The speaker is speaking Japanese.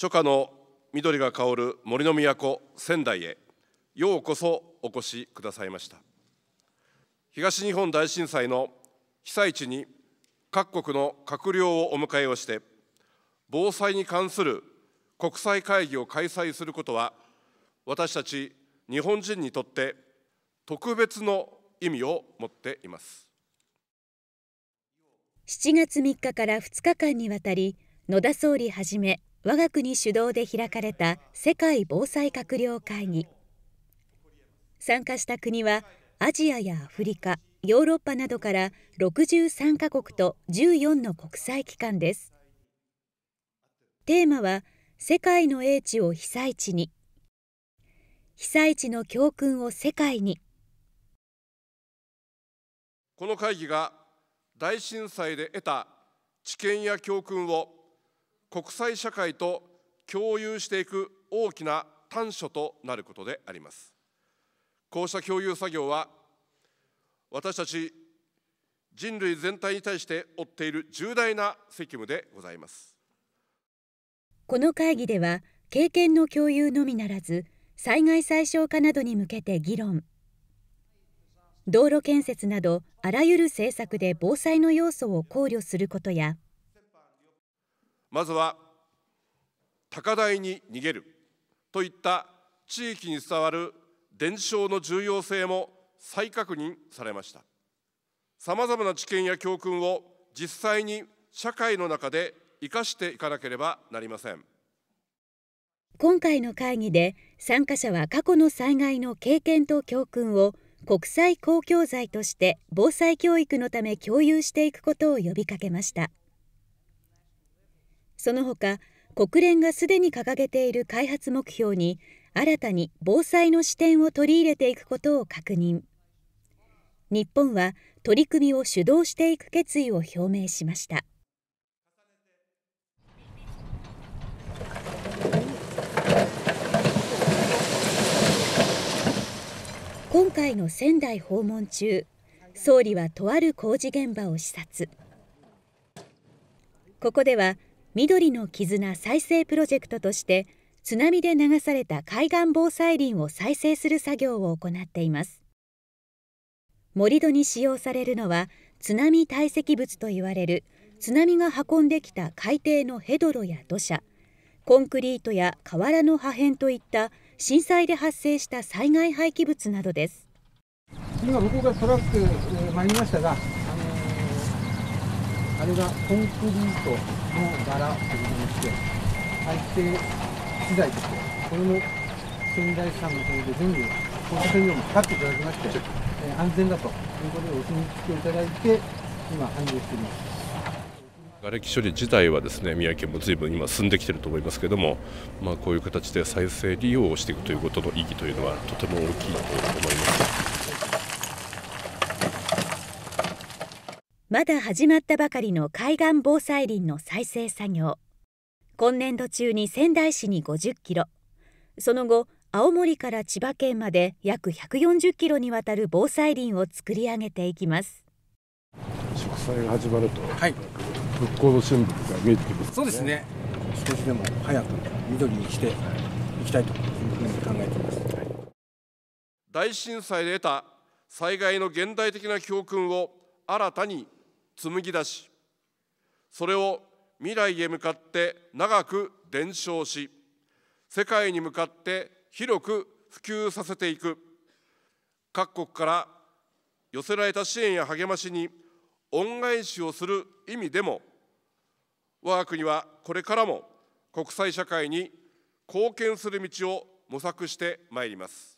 初夏の緑が香る森の都仙台へようこそお越しくださいました東日本大震災の被災地に各国の閣僚をお迎えをして防災に関する国際会議を開催することは私たち日本人にとって特別の意味を持っています7月3日から2日間にわたり野田総理はじめ我が国主導で開かれた世界防災閣僚会議参加した国はアジアやアフリカヨーロッパなどから63カ国と14の国際機関ですテーマは世界の英知を被災地に被災地の教訓を世界にこの会議が大震災で得た知見や教訓を国際社会と共有していく大きな短所となることでありますこうした共有作業は私たち人類全体に対して負っている重大な責務でございますこの会議では経験の共有のみならず災害最小化などに向けて議論道路建設などあらゆる政策で防災の要素を考慮することやまずは高台に逃げるといった地域に伝わる伝承の重要性も再確認されましたさまざまな知見や教訓を実際に社会の中で生かしていかなければなりません今回の会議で参加者は過去の災害の経験と教訓を国際公共財として防災教育のため共有していくことを呼びかけました。その他国連がすでに掲げている開発目標に新たに防災の視点を取り入れていくことを確認日本は取り組みを主導していく決意を表明しました今回の仙台訪問中総理はとある工事現場を視察ここでは緑の絆再生プロジェクトとして津波で流された海岸防災林を再生する作業を行っています盛土に使用されるのは津波堆積物と言われる津波が運んできた海底のヘドロや土砂コンクリートや瓦の破片といった震災で発生した災害廃棄物などです今向こうからトラック参りましたがあれがコンクリートの柄というものして耐性資材としてこれも仙台産のんの方で全部放射線量も測っていただきまして、えー、安全だということでお墨付きをいただいて今繁盛しています。瓦礫処理自体はですね宮城県もずいぶん今進んできてると思いますけども、まあ、こういう形で再生利用をしていくということの意義というのはとても大きいと思います。まだ始まったばかりの海岸防災林の再生作業今年度中に仙台市に50キロその後青森から千葉県まで約140キロにわたる防災林を作り上げていきます植栽が始まると、はい、復興のシンが見えてきます、ね、そうですね少しでも早く緑にしていきたいというふうに考えています、大震災で得た災害の現代的な教訓を新たに紡ぎ出しそれを未来へ向かって長く伝承し世界に向かって広く普及させていく各国から寄せられた支援や励ましに恩返しをする意味でも我が国はこれからも国際社会に貢献する道を模索してまいります。